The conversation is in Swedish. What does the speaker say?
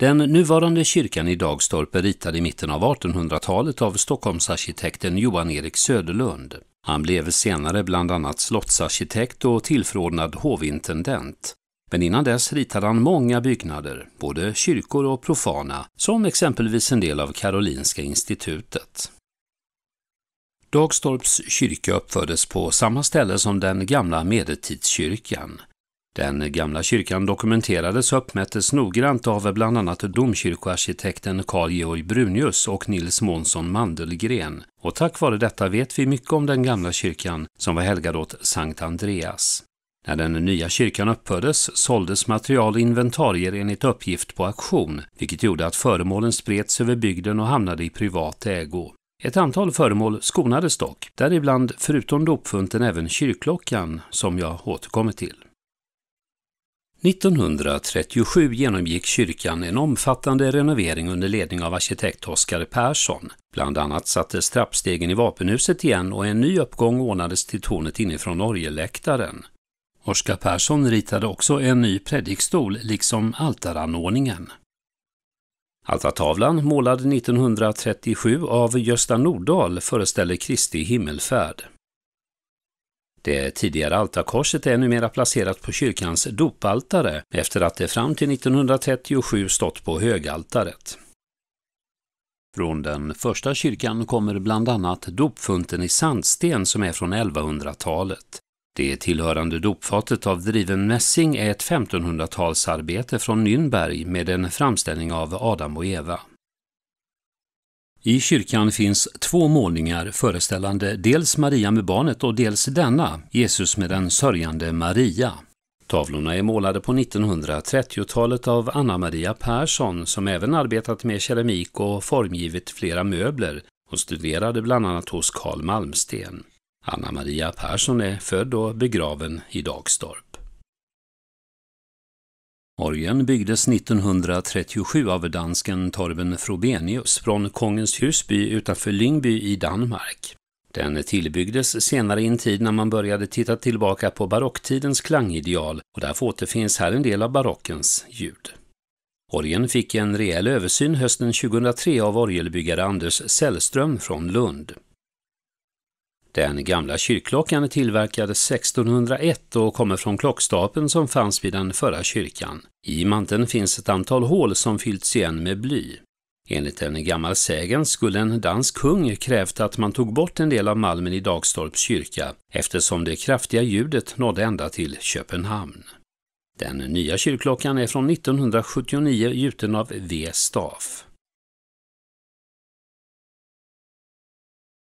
Den nuvarande kyrkan i Dagstorp är ritad i mitten av 1800-talet av Stockholmsarkitekten Johan Erik Söderlund. Han blev senare bland annat slottsarkitekt och tillförordnad hovintendent. Men innan dess ritade han många byggnader, både kyrkor och profana, som exempelvis en del av Karolinska institutet. Dagstorps kyrka uppfördes på samma ställe som den gamla medeltidskyrkan. Den gamla kyrkan dokumenterades och uppmättes noggrant av bland annat domkyrkoarkitekten Carl Georg Brunius och Nils Månsson Mandelgren. Och tack vare detta vet vi mycket om den gamla kyrkan som var helgad åt Sankt Andreas. När den nya kyrkan uppfördes såldes material och inventarier enligt uppgift på auktion, vilket gjorde att föremålen spreds över bygden och hamnade i privat ägo. Ett antal föremål skonades dock, däribland förutom dopfunten även kyrklockan, som jag återkommer till. 1937 genomgick kyrkan en omfattande renovering under ledning av arkitekt Oskar Persson. Bland annat sattes trappstegen i vapenhuset igen och en ny uppgång ordnades till tornet inifrån orgelläktaren. Oskar Persson ritade också en ny predikstol, liksom altaranordningen. Altartavlan, målad 1937 av Gösta Nordahl, föreställer Kristi himmelfärd. Det tidigare altarkorset är numera placerat på kyrkans dopaltare efter att det fram till 1937 stått på högaltaret. Från den första kyrkan kommer bland annat dopfunten i sandsten som är från 1100-talet. Det tillhörande dopfatet av driven mässing är ett 1500-talsarbete från Nürnberg med en framställning av Adam och Eva. I kyrkan finns två målningar föreställande dels Maria med barnet och dels denna, Jesus med den sörjande Maria. Tavlorna är målade på 1930-talet av Anna Maria Persson som även arbetat med keramik och formgivit flera möbler och studerade bland annat hos Carl Malmsten. Anna Maria Persson är född och begraven i Dagstorp. Orgeln byggdes 1937 av dansken Torben Frobenius från Kongens Husby utanför Lyngby i Danmark. Den tillbyggdes senare i en tid när man började titta tillbaka på barocktidens klangideal och därför återfinns här en del av barockens ljud. Orgeln fick en rejäl översyn hösten 2003 av orgelbyggare Anders Sällström från Lund. Den gamla kyrkklockan tillverkades 1601 och kommer från klockstapeln som fanns vid den förra kyrkan. I manteln finns ett antal hål som fyllts igen med bly. Enligt en gammal sägen skulle en dansk kung krävt att man tog bort en del av malmen i Dagstorps kyrka eftersom det kraftiga ljudet nådde ända till Köpenhamn. Den nya kyrkklockan är från 1979 gjuten av V. Staff.